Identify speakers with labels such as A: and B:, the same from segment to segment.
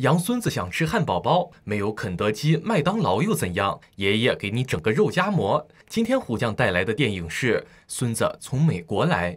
A: 杨孙子想吃汉堡包，没有肯德基、麦当劳又怎样？爷爷给你整个肉夹馍。今天虎将带来的电影是《孙子从美国来》。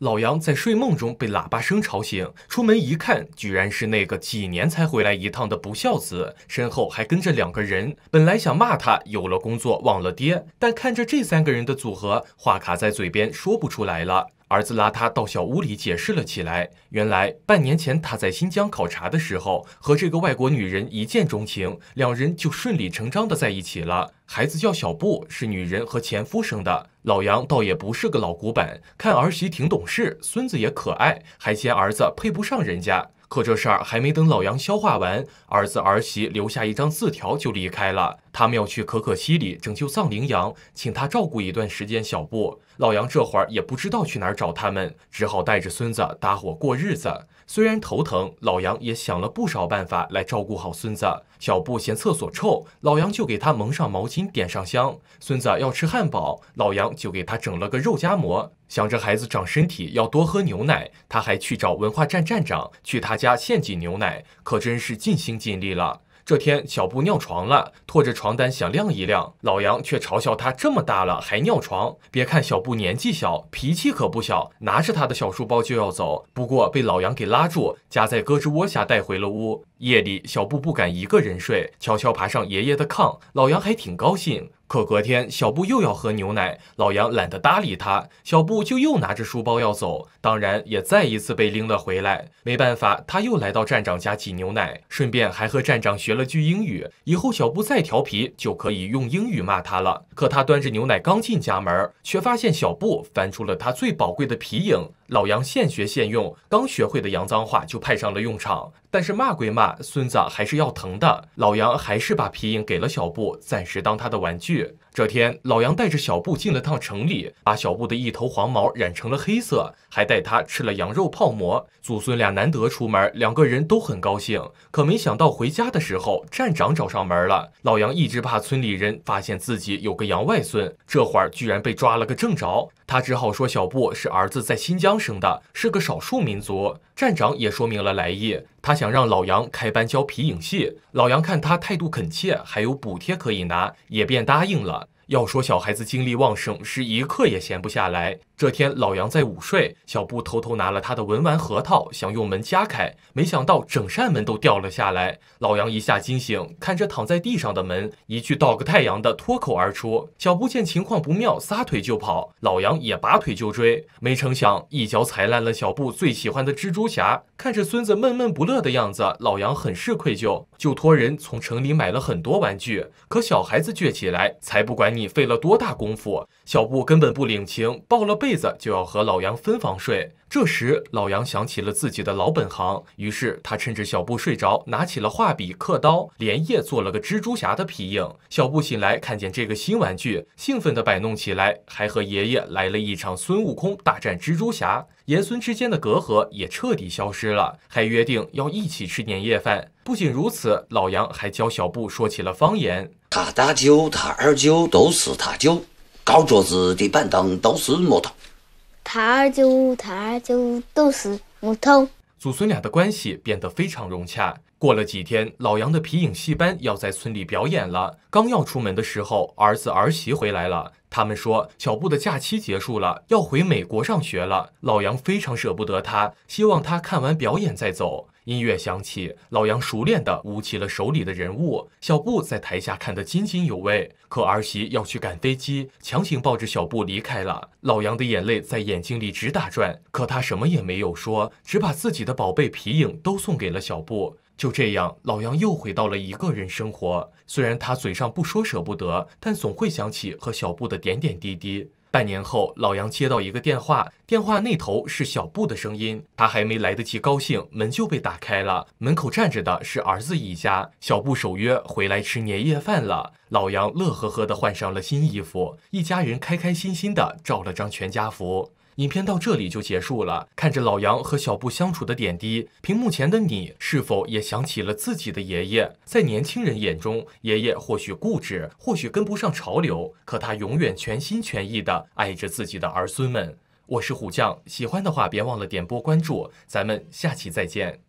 A: 老杨在睡梦中被喇叭声吵醒，出门一看，居然是那个几年才回来一趟的不孝子，身后还跟着两个人。本来想骂他有了工作忘了爹，但看着这三个人的组合，话卡在嘴边说不出来了。儿子拉他到小屋里解释了起来。原来半年前他在新疆考察的时候，和这个外国女人一见钟情，两人就顺理成章的在一起了。孩子叫小布，是女人和前夫生的。老杨倒也不是个老古板，看儿媳挺懂事，孙子也可爱，还嫌儿子配不上人家。可这事儿还没等老杨消化完，儿子儿媳留下一张字条就离开了。他们要去可可西里拯救藏羚羊，请他照顾一段时间。小布老杨这会儿也不知道去哪儿找他们，只好带着孙子搭伙过日子。虽然头疼，老杨也想了不少办法来照顾好孙子。小布嫌厕所臭，老杨就给他蒙上毛巾，点上香。孙子要吃汉堡，老杨就给他整了个肉夹馍。想着孩子长身体要多喝牛奶，他还去找文化站站长去他家献几牛奶，可真是尽心尽力了。这天，小布尿床了，拖着床单想晾一晾，老杨却嘲笑他这么大了还尿床。别看小布年纪小，脾气可不小，拿着他的小书包就要走，不过被老杨给拉住，夹在胳肢窝下带回了屋。夜里，小布不敢一个人睡，悄悄爬上爷爷的炕。老杨还挺高兴。可隔天，小布又要喝牛奶，老杨懒得搭理他，小布就又拿着书包要走，当然也再一次被拎了回来。没办法，他又来到站长家挤牛奶，顺便还和站长学了句英语。以后小布再调皮，就可以用英语骂他了。可他端着牛奶刚进家门，却发现小布翻出了他最宝贵的皮影。老杨现学现用，刚学会的洋脏话就派上了用场。但是骂归骂，孙子还是要疼的。老杨还是把皮影给了小布，暂时当他的玩具。这天，老杨带着小布进了趟城里，把小布的一头黄毛染成了黑色，还带他吃了羊肉泡馍。祖孙俩难得出门，两个人都很高兴。可没想到回家的时候，站长找上门了。老杨一直怕村里人发现自己有个洋外孙，这会儿居然被抓了个正着，他只好说小布是儿子在新疆生的，是个少数民族。站长也说明了来意。他想让老杨开班教皮影戏，老杨看他态度恳切，还有补贴可以拿，也便答应了。要说小孩子精力旺盛，是一刻也闲不下来。这天，老杨在午睡，小布偷偷拿了他的文玩核桃，想用门夹开，没想到整扇门都掉了下来。老杨一下惊醒，看着躺在地上的门，一句“倒个太阳”的脱口而出。小布见情况不妙，撒腿就跑，老杨也拔腿就追，没成想一脚踩烂了小布最喜欢的蜘蛛侠。看着孙子闷闷不乐的样子，老杨很是愧疚，就托人从城里买了很多玩具。可小孩子倔起来，才不管你费了多大功夫，小布根本不领情，抱了被。辈子就要和老杨分房睡。这时，老杨想起了自己的老本行，于是他趁着小布睡着，拿起了画笔、刻刀，连夜做了个蜘蛛侠的皮影。小布醒来，看见这个新玩具，兴奋地摆弄起来，还和爷爷来了一场孙悟空大战蜘蛛侠。爷孙之间的隔阂也彻底消失了，还约定要一起吃年夜饭。不仅如此，老杨还教小布说起了方言：他大舅、他二舅都是他舅，高桌子、的板凳都是木头。台儿就他台儿就都是木头。祖孙俩的关系变得非常融洽。过了几天，老杨的皮影戏班要在村里表演了。刚要出门的时候，儿子儿媳回来了。他们说小布的假期结束了，要回美国上学了。老杨非常舍不得他，希望他看完表演再走。音乐响起，老杨熟练地舞起了手里的人物。小布在台下看得津津有味。可儿媳要去赶飞机，强行抱着小布离开了。老杨的眼泪在眼睛里直打转，可他什么也没有说，只把自己的宝贝皮影都送给了小布。就这样，老杨又回到了一个人生活。虽然他嘴上不说舍不得，但总会想起和小布的点点滴滴。半年后，老杨接到一个电话，电话那头是小布的声音。他还没来得及高兴，门就被打开了。门口站着的是儿子一家。小布守约回来吃年夜饭了。老杨乐呵呵地换上了新衣服，一家人开开心心地照了张全家福。影片到这里就结束了。看着老杨和小布相处的点滴，屏幕前的你是否也想起了自己的爷爷？在年轻人眼中，爷爷或许固执，或许跟不上潮流，可他永远全心全意的爱着自己的儿孙们。我是虎将，喜欢的话别忘了点波关注，咱们下期再见。